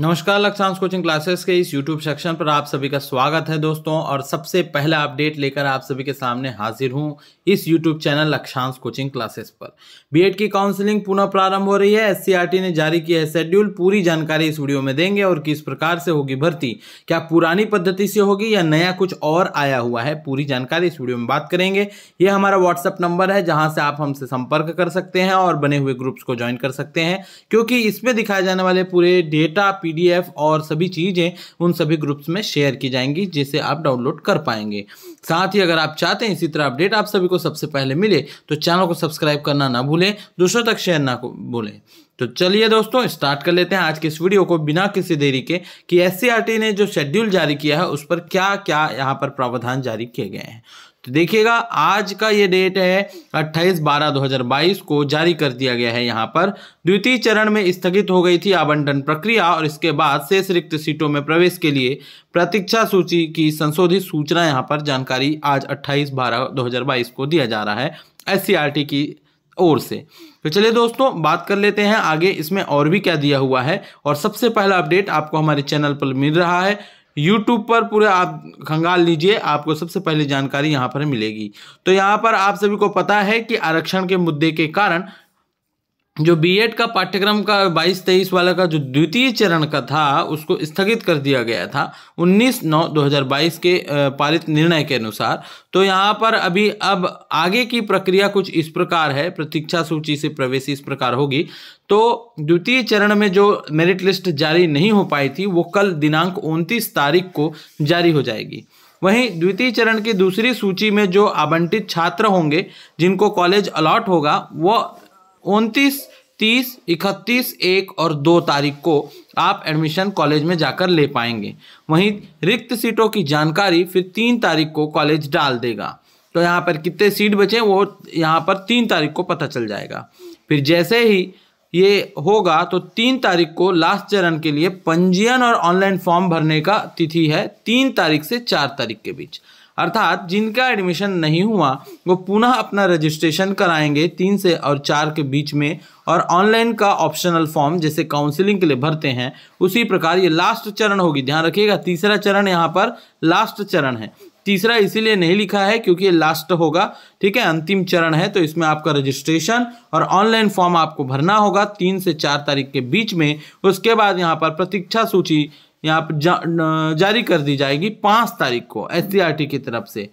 नमस्कार लक्षांश coaching classes के इस यूट्यूब सेक्शन पर आप सभी का स्वागत है दोस्तों और सबसे पहला अपडेट लेकर आप सभी के सामने हाजिर हूं इस YouTube channel Lakshansh coaching classes पर बीएड की काउंसलिंग पुनः प्रारंभ हो रही है एस ने जारी किया है शेड्यूल पूरी जानकारी इस वीडियो में देंगे और किस प्रकार से होगी भर्ती क्या पुरानी पद्धति से होगी या नया कुछ और आया हुआ है पूरी जानकारी इस वीडियो में बात करेंगे ये हमारा व्हाट्सअप नंबर है जहाँ से आप हमसे संपर्क कर सकते हैं और बने हुए ग्रुप्स को ज्वाइन कर सकते हैं क्योंकि इसमें दिखाए जाने वाले पूरे डेटा पीडीएफ और सभी चीज़ें उन सभी ग्रुप्स में शेयर की जाएंगी जिसे आप डाउनलोड कर पाएंगे साथ ही अगर आप चाहते हैं इसी तरह अपडेट आप सभी को सबसे पहले मिले तो चैनल को सब्सक्राइब करना ना भूलें दूसरों तक शेयर ना भूलें तो चलिए दोस्तों स्टार्ट कर लेते हैं आज के इस वीडियो को बिना किसी देरी के कि एस ने जो शेड्यूल जारी किया है उस पर क्या क्या यहाँ पर प्रावधान जारी किए गए हैं तो देखिएगा आज का ये डेट है 28 बारह 2022 को जारी कर दिया गया है यहाँ पर द्वितीय चरण में स्थगित हो गई थी आवंटन प्रक्रिया और इसके बाद शेष रिक्त सीटों में प्रवेश के लिए प्रतीक्षा सूची की संशोधित सूचना यहाँ पर जानकारी आज 28 बारह 2022 को दिया जा रहा है एस की ओर से तो चलिए दोस्तों बात कर लेते हैं आगे इसमें और भी क्या दिया हुआ है और सबसे पहला अपडेट आपको हमारे चैनल पर मिल रहा है यूट्यूब पर पूरे आप खंगाल लीजिए आपको सबसे पहले जानकारी यहाँ पर मिलेगी तो यहाँ पर आप सभी को पता है कि आरक्षण के मुद्दे के कारण जो बीएड का पाठ्यक्रम का 22-23 वाला का जो द्वितीय चरण का था उसको स्थगित कर दिया गया था 19 नौ 2022 के पारित निर्णय के अनुसार तो यहाँ पर अभी अब आगे की प्रक्रिया कुछ इस प्रकार है प्रतीक्षा सूची से प्रवेश इस प्रकार होगी तो द्वितीय चरण में जो मेरिट लिस्ट जारी नहीं हो पाई थी वो कल दिनांक उनतीस तारीख को जारी हो जाएगी वहीं द्वितीय चरण की दूसरी सूची में जो आवंटित छात्र होंगे जिनको कॉलेज अलॉट होगा वो उनतीस तीस इकतीस एक और दो तारीख को आप एडमिशन कॉलेज में जाकर ले पाएंगे वहीं रिक्त सीटों की जानकारी फिर तीन तारीख को कॉलेज डाल देगा तो यहाँ पर कितने सीट बचे वो यहाँ पर तीन तारीख को पता चल जाएगा फिर जैसे ही ये होगा तो तीन तारीख को लास्ट चरण के लिए पंजीयन और ऑनलाइन फॉर्म भरने का तिथि है तीन तारीख से चार तारीख के बीच अर्थात जिनका एडमिशन नहीं हुआ वो पुनः अपना रजिस्ट्रेशन कराएंगे तीन से और चार के बीच में और ऑनलाइन का ऑप्शनल फॉर्म जैसे काउंसलिंग के लिए भरते हैं उसी प्रकार ये लास्ट चरण होगी ध्यान रखिएगा तीसरा चरण यहाँ पर लास्ट चरण है तीसरा इसीलिए नहीं लिखा है क्योंकि ये लास्ट होगा ठीक है अंतिम चरण है तो इसमें आपका रजिस्ट्रेशन और ऑनलाइन फॉर्म आपको भरना होगा तीन से चार तारीख के बीच में उसके बाद यहाँ पर प्रतीक्षा सूची यहाँ पर जा, जारी कर दी जाएगी पाँच तारीख को एस की तरफ से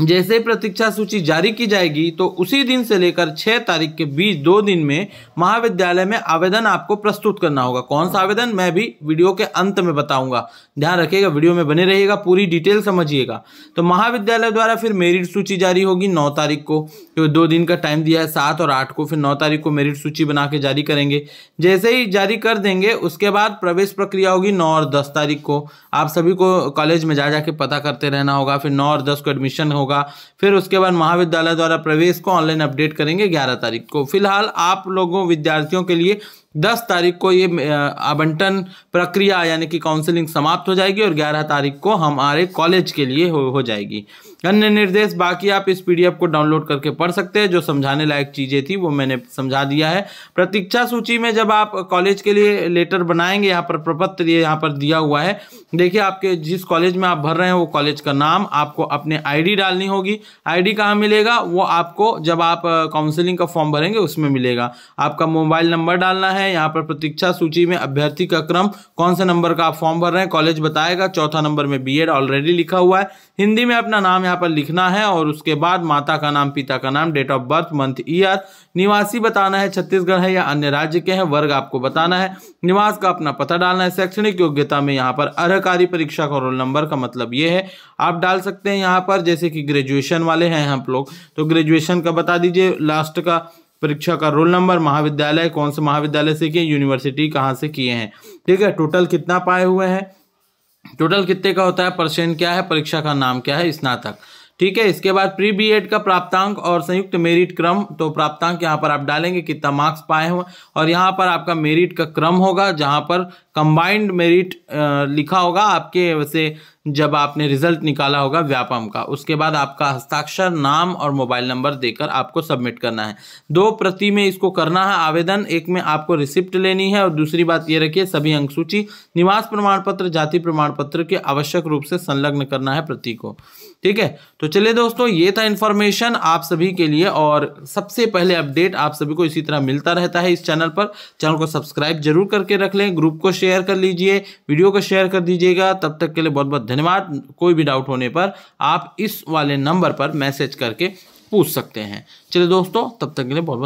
जैसे प्रतीक्षा सूची जारी की जाएगी तो उसी दिन से लेकर 6 तारीख के बीच दो दिन में महाविद्यालय में आवेदन आपको प्रस्तुत करना होगा कौन सा आवेदन मैं भी वीडियो के अंत में बताऊंगा ध्यान रखिएगा वीडियो में बने रहिएगा पूरी डिटेल समझिएगा तो महाविद्यालय द्वारा फिर मेरिट सूची जारी होगी नौ तारीख को तो दो दिन का टाइम दिया है सात और आठ को फिर नौ तारीख को मेरिट सूची बना के जारी करेंगे जैसे ही जारी कर देंगे उसके बाद प्रवेश प्रक्रिया होगी नौ और दस तारीख को आप सभी को कॉलेज में जा जाके पता करते रहना होगा फिर नौ और दस को एडमिशन होगा होगा फिर उसके बाद महाविद्यालय द्वारा प्रवेश को ऑनलाइन अपडेट करेंगे ग्यारह तारीख को फिलहाल आप लोगों विद्यार्थियों के लिए दस तारीख को ये आवंटन प्रक्रिया यानी कि काउंसलिंग समाप्त हो जाएगी और ग्यारह तारीख को हमारे कॉलेज के लिए हो, हो जाएगी अन्य निर्देश बाकी आप इस पीडीएफ को डाउनलोड करके पढ़ सकते हैं जो समझाने लायक चीज़ें थी वो मैंने समझा दिया है प्रतीक्षा सूची में जब आप कॉलेज के लिए लेटर बनाएंगे यहाँ पर प्रपत्र ये यहाँ पर दिया हुआ है देखिए आपके जिस कॉलेज में आप भर रहे हैं वो कॉलेज का नाम आपको अपने आईडी डालनी होगी आईडी कहाँ मिलेगा वो आपको जब आप काउंसिलिंग का फॉर्म भरेंगे उसमें मिलेगा आपका मोबाइल नंबर डालना है है यहाँ पर प्रतीक्षा सूची में अभ्यर्थी का क्रम कौन से नंबर का आप फॉर्म भर रहे हैं कॉलेज बताएगा चौथा नंबर में बीएड ऑलरेडी लिखा हुआ है हिंदी में अपना नाम यहाँ पर लिखना है और उसके बाद माता का नाम पिता का नाम date of birth month year निवासी बताना है छत्तीसगढ़ है या अन्य राज्य के हैं वर्ग आपको बताना है निवास का अपना पता डालना है शैक्षणिक योग्यता में यहाँ पर अर्कारी परीक्षा का रोल नंबर का मतलब ये है आप डाल सकते हैं यहाँ पर जैसे कि ग्रेजुएशन वाले हैं हम लोग तो ग्रेजुएशन का बता दीजिए लास्ट का परीक्षा का रोल नंबर महाविद्यालय कौन से महाविद्यालय से किए यूनिवर्सिटी कहाँ से किए हैं ठीक है टोटल कितना पाए हुए हैं टोटल कितने का होता है परसेंट क्या है परीक्षा का नाम क्या है स्नातक ठीक है इसके बाद प्री बी एड का प्राप्तांक और संयुक्त मेरिट क्रम तो प्राप्तांक यहाँ पर आप डालेंगे कितना मार्क्स पाए हुए और यहाँ पर आपका मेरिट का क्रम होगा जहाँ पर कंबाइंड मेरिट लिखा होगा आपके वैसे जब आपने रिजल्ट निकाला होगा व्यापम का उसके बाद आपका हस्ताक्षर नाम और मोबाइल नंबर देकर आपको सबमिट करना है दो प्रति में इसको करना है आवेदन एक में आपको रिसिप्ट लेनी है और दूसरी बात ये रखिए सभी अंक सूची निवास प्रमाण पत्र जाति प्रमाण पत्र के आवश्यक रूप से संलग्न करना है प्रति को ठीक है तो चलिए दोस्तों ये था इन्फॉर्मेशन आप सभी के लिए और सबसे पहले अपडेट आप सभी को इसी तरह मिलता रहता है इस चैनल पर चैनल को सब्सक्राइब जरूर करके रख लें ग्रुप को शेयर कर लीजिए वीडियो को शेयर कर दीजिएगा तब तक के लिए बहुत बहुत धन्यवाद कोई भी डाउट होने पर आप इस वाले नंबर पर मैसेज करके पूछ सकते हैं चलिए दोस्तों तब तक के लिए बहुत बहुत